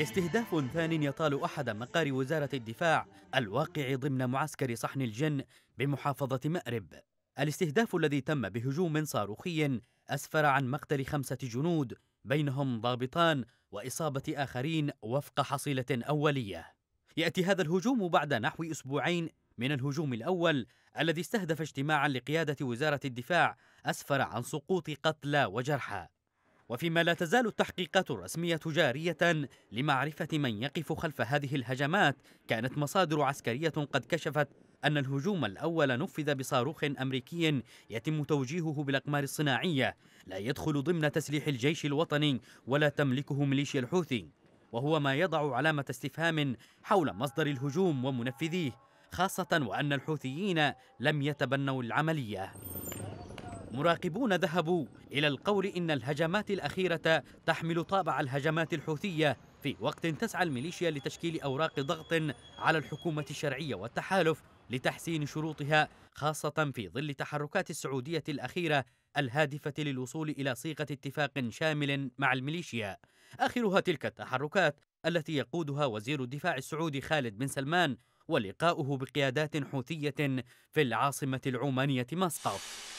استهداف ثان يطال أحد مقار وزارة الدفاع الواقع ضمن معسكر صحن الجن بمحافظة مأرب الاستهداف الذي تم بهجوم صاروخي أسفر عن مقتل خمسة جنود بينهم ضابطان وإصابة آخرين وفق حصيلة أولية يأتي هذا الهجوم بعد نحو أسبوعين من الهجوم الأول الذي استهدف اجتماعا لقيادة وزارة الدفاع أسفر عن سقوط قتلى وجرحى وفيما لا تزال التحقيقات الرسمية جارية لمعرفة من يقف خلف هذه الهجمات كانت مصادر عسكرية قد كشفت أن الهجوم الأول نفذ بصاروخ أمريكي يتم توجيهه بالأقمار الصناعية لا يدخل ضمن تسليح الجيش الوطني ولا تملكه ميليشيا الحوثي وهو ما يضع علامة استفهام حول مصدر الهجوم ومنفذيه خاصة وأن الحوثيين لم يتبنوا العملية مراقبون ذهبوا إلى القول إن الهجمات الأخيرة تحمل طابع الهجمات الحوثية في وقت تسعى الميليشيا لتشكيل أوراق ضغط على الحكومة الشرعية والتحالف لتحسين شروطها خاصة في ظل تحركات السعودية الأخيرة الهادفة للوصول إلى صيغة اتفاق شامل مع الميليشيا آخرها تلك التحركات التي يقودها وزير الدفاع السعودي خالد بن سلمان ولقاؤه بقيادات حوثية في العاصمة العمانية مسقط